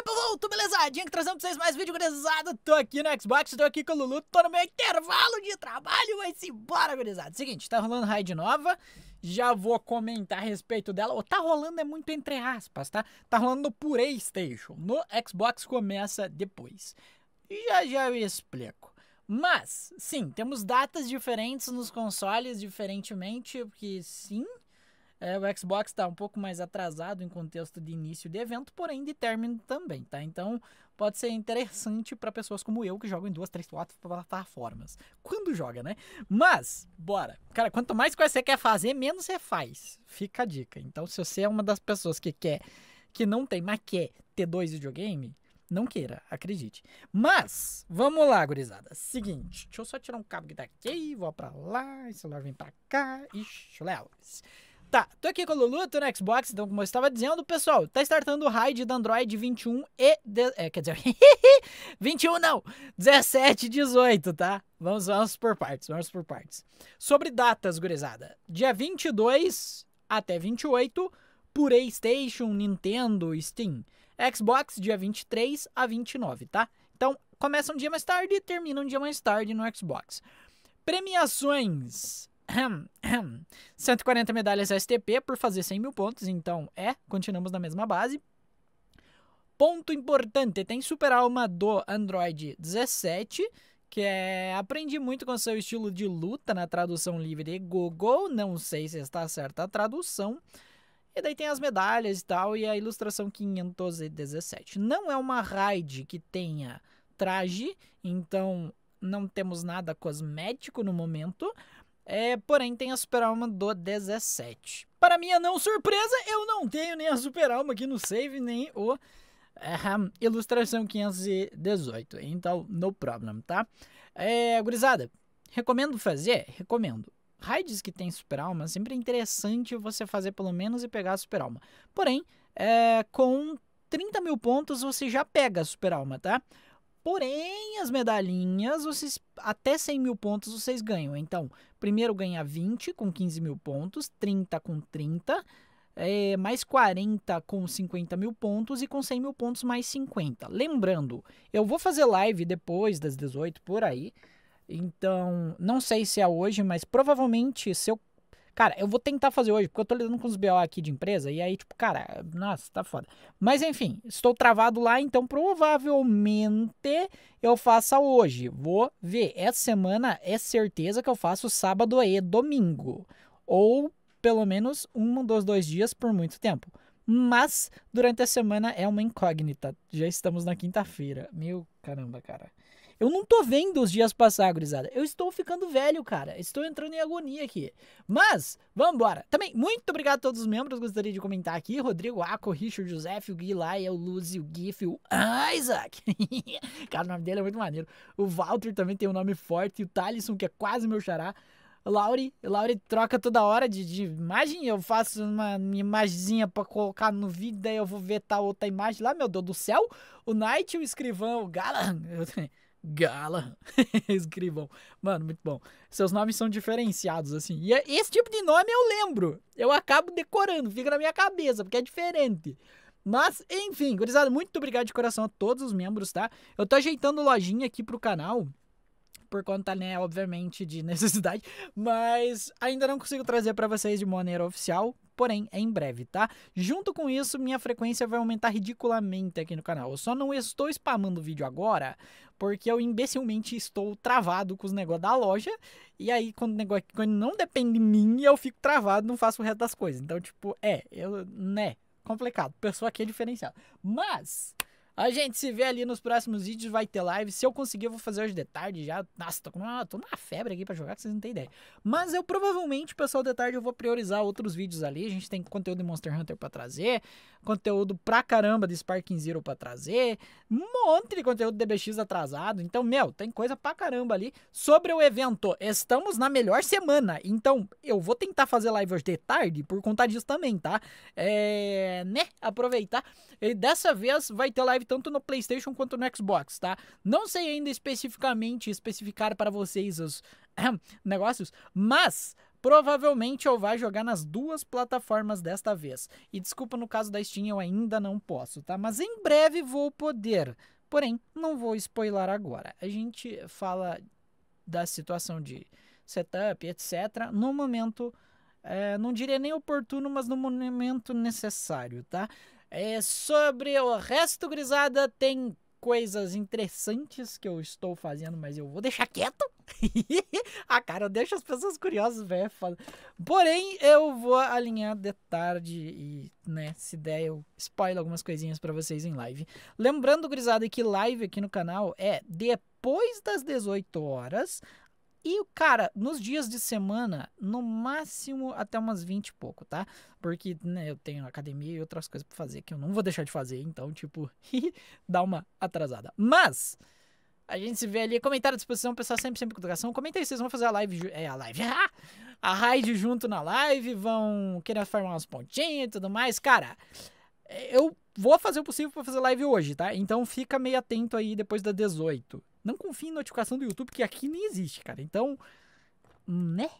E povo, tudo belezadinho que trazendo pra vocês mais vídeo, gurizada. Tô aqui no Xbox, tô aqui com o Lulu, tô no meu intervalo de trabalho, mas embora, gurizada. Seguinte, tá rolando raid nova, já vou comentar a respeito dela. O tá rolando é muito entre aspas, tá? Tá rolando no PlayStation, no Xbox começa depois. Já já eu explico. Mas, sim, temos datas diferentes nos consoles, diferentemente, porque sim, é, o Xbox está um pouco mais atrasado em contexto de início de evento, porém de término também, tá? Então pode ser interessante para pessoas como eu que jogam em duas, três, quatro plataformas. Quando joga, né? Mas, bora! Cara, quanto mais coisa você quer fazer, menos você faz. Fica a dica. Então, se você é uma das pessoas que quer, que não tem, mas quer ter dois videogame, não queira, acredite. Mas, vamos lá, gurizada. Seguinte, deixa eu só tirar um cabo que tá vou pra lá, esse celular vem pra cá. Ixi, lelas. Tá, tô aqui com o Lulu, tô no Xbox, então como eu estava dizendo, pessoal, tá startando o raid da Android 21 e... De... É, quer dizer, 21 não, 17 e 18, tá? Vamos, vamos por partes, vamos por partes. Sobre datas, gurizada, dia 22 até 28, por Playstation, Nintendo, Steam. Xbox, dia 23 a 29, tá? Então, começa um dia mais tarde e termina um dia mais tarde no Xbox. Premiações... 140 medalhas STP por fazer 100 mil pontos, então é, continuamos na mesma base. Ponto importante, tem super alma do Android 17, que é aprendi muito com seu estilo de luta na tradução livre Google, não sei se está certa a tradução. E daí tem as medalhas e tal, e a ilustração 517. Não é uma raid que tenha traje, então não temos nada cosmético no momento, é, porém, tem a Super Alma do 17. Para minha não surpresa, eu não tenho nem a Super Alma aqui no save, nem o Aham, ilustração 518. Então, no problem, tá? É, gurizada, recomendo fazer? Recomendo. Raids que tem super alma, sempre é interessante você fazer pelo menos e pegar a super alma. Porém, é, com 30 mil pontos você já pega a super alma, tá? Porém, as medalhinhas, vocês até 100 mil pontos vocês ganham. Então, primeiro ganha 20 com 15 mil pontos, 30 com 30, é, eh, mais 40 com 50 mil pontos e com 100 mil pontos mais 50. Lembrando, eu vou fazer live depois das 18 por aí. Então, não sei se é hoje, mas provavelmente se eu Cara, eu vou tentar fazer hoje, porque eu tô lidando com os BO aqui de empresa, e aí, tipo, cara, nossa, tá foda. Mas enfim, estou travado lá, então provavelmente eu faça hoje. Vou ver. Essa semana é certeza que eu faço sábado e domingo. Ou pelo menos um dos dois dias por muito tempo. Mas durante a semana é uma incógnita. Já estamos na quinta-feira. Meu caramba, cara. Eu não tô vendo os dias passar, gurizada. Eu estou ficando velho, cara. Estou entrando em agonia aqui. Mas, vamos embora. Também, muito obrigado a todos os membros. Gostaria de comentar aqui. Rodrigo Aco, Richard José, o Gui Laia, é o Luz, o Gif, o Isaac. cara, o nome dele é muito maneiro. O Walter também tem um nome forte. E o Talisson, que é quase meu xará. Lauri, Lauri troca toda hora de, de, imagem. Eu faço uma imagenzinha pra colocar no vídeo, daí eu vou ver tal outra imagem lá, meu Deus do céu. O Knight, o escrivão, o Galan. Eu... Gala, escrivão. Mano, muito bom. Seus nomes são diferenciados, assim. E é, esse tipo de nome eu lembro. Eu acabo decorando, fica na minha cabeça, porque é diferente. Mas, enfim, gurizada, muito obrigado de coração a todos os membros, tá? Eu tô ajeitando lojinha aqui pro canal por conta, né, obviamente, de necessidade, mas ainda não consigo trazer para vocês de maneira oficial, porém é em breve, tá? Junto com isso, minha frequência vai aumentar ridiculamente aqui no canal. Eu só não estou spamando vídeo agora, porque eu imbecilmente estou travado com os negócios da loja, e aí quando o negócio quando não depende de mim, eu fico travado, não faço o resto das coisas. Então, tipo, é, eu, né, complicado. Pessoa aqui é diferenciada. Mas a gente se vê ali nos próximos vídeos, vai ter live. Se eu conseguir, eu vou fazer hoje de tarde já. Nossa, tô com uma, tô numa febre aqui pra jogar que vocês não têm ideia. Mas eu provavelmente, pessoal, de tarde eu vou priorizar outros vídeos ali. A gente tem conteúdo de Monster Hunter pra trazer, conteúdo pra caramba de Sparking Zero pra trazer, um monte de conteúdo de DBX atrasado. Então, meu, tem coisa pra caramba ali. Sobre o evento, estamos na melhor semana. Então, eu vou tentar fazer live hoje de tarde por conta disso também, tá? É. né? Aproveitar. E dessa vez vai ter live tanto no PlayStation quanto no Xbox, tá? Não sei ainda especificamente especificar para vocês os negócios, mas provavelmente eu vá jogar nas duas plataformas desta vez. E desculpa no caso da Steam, eu ainda não posso, tá? Mas em breve vou poder. Porém, não vou spoiler agora. A gente fala da situação de setup, etc. No momento, é, não diria nem oportuno, mas no momento necessário, tá? É sobre o resto, Grisada tem coisas interessantes que eu estou fazendo, mas eu vou deixar quieto. a cara, deixa as pessoas curiosas, velho. É Porém, eu vou alinhar de tarde e, né, se der, eu spoiler algumas coisinhas para vocês em live. Lembrando, Grisada que live aqui no canal é depois das 18 horas e, cara, nos dias de semana, no máximo até umas 20 e pouco, tá? Porque né, eu tenho academia e outras coisas pra fazer que eu não vou deixar de fazer, então, tipo, dá uma atrasada. Mas, a gente se vê ali. Comentário à disposição, pessoal, sempre, sempre com educação. Comenta aí, vocês vão fazer a live. É, a live. a raid junto na live, vão querer formar uns pontinhos e tudo mais. Cara, eu vou fazer o possível para fazer live hoje, tá? Então, fica meio atento aí depois da 18. Não confie em notificação do YouTube, que aqui nem existe, cara. Então, né?